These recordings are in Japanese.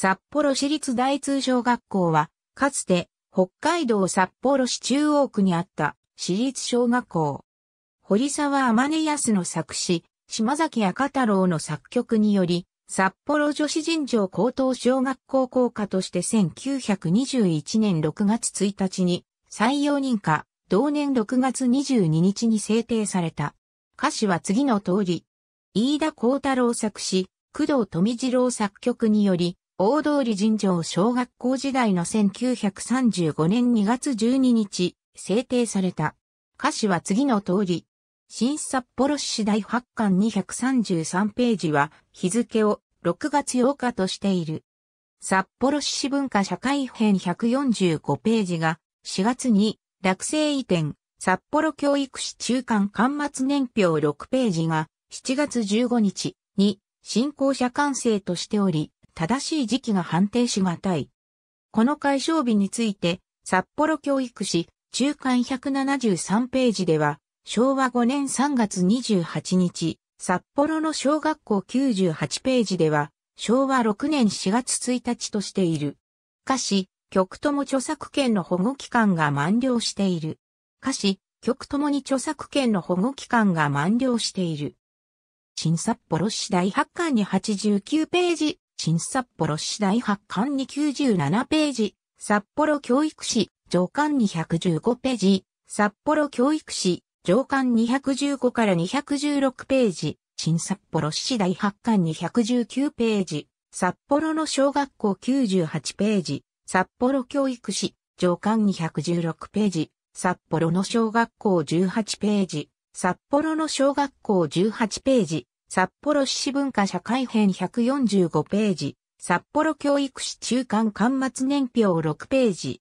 札幌市立大通小学校は、かつて北海道札幌市中央区にあった市立小学校。堀沢天音康の作詞、島崎赤太郎の作曲により、札幌女子人情高等小学校校歌として1921年6月1日に採用認可、同年6月22日に制定された。歌詞は次の通り、飯田幸太郎作詞、工藤富次郎作曲により、大通り尋常小学校時代の1935年2月12日、制定された。歌詞は次の通り。新札幌市第8巻233ページは日付を6月8日としている。札幌市文化社会編145ページが4月に落成移転札幌教育市中間巻末年表6ページが7月15日に新校舎完成としており、正しい時期が判定しがたい。この解消日について、札幌教育史中間173ページでは、昭和5年3月28日、札幌の小学校98ページでは、昭和6年4月1日としている。歌詞、曲とも著作権の保護期間が満了している。歌詞、曲ともに著作権の保護期間が満了している。新札幌市第8巻に89ページ。新札幌市第8巻に97ページ、札幌教育史、上巻215ページ、札幌教育史、上巻215から216ページ、新札幌市第8巻219ページ、札幌の小学校98ページ、札幌教育史、上巻216ページ、札幌の小学校18ページ、札幌の小学校18ページ、札幌市文化社会編145ページ、札幌教育史中間刊末年表6ページ、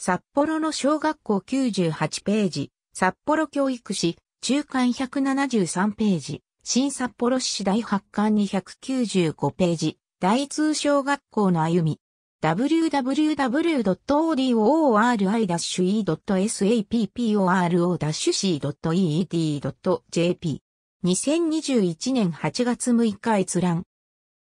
札幌の小学校98ページ、札幌教育史中間173ページ、新札幌市第8巻295ページ、大通小学校の歩み、w w w o d o r i e s a p p o r o c e d j p 2021年8月6日閲覧。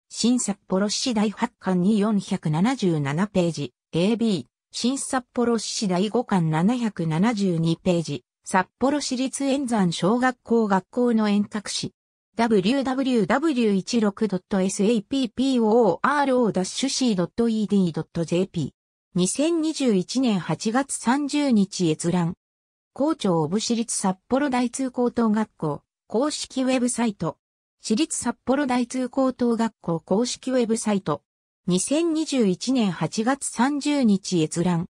新札幌市第8巻に477ページ、AB、新札幌市第5巻772ページ、札幌市立演山小学校学校の遠隔市。www.16.sapporo-c.ed.jp 2021年8月30日閲覧。校長オブ市立札幌大通高等学校。公式ウェブサイト。私立札幌大通高等学校公式ウェブサイト。2021年8月30日閲覧。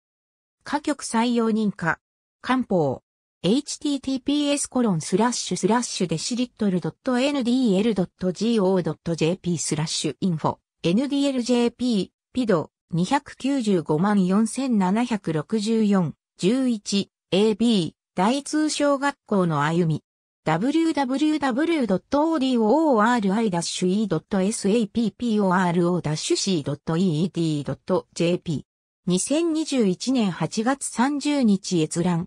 歌曲採用認可。官報。https コロンスラッシュスラッシュデシリットル .ndl.go.jp スラッシュインフォ ndljp ピド295万4764 11ab 大通小学校の歩み www.odori-e.sapporo-c.jp。2021年8月30日閲覧。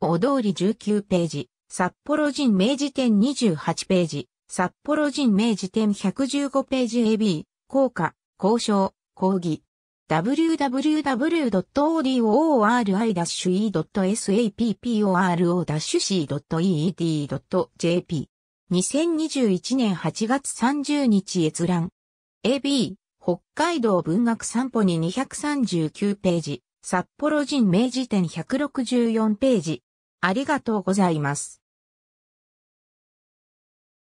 お通り19ページ。札幌人明治店28ページ。札幌人明治店115ページ AB。効果、交渉、講義。www.odori-e.sapporo-c.eed.jp 2021年8月30日閲覧 AB 北海道文学散歩に239ページ札幌人明治店164ページありがとうございます。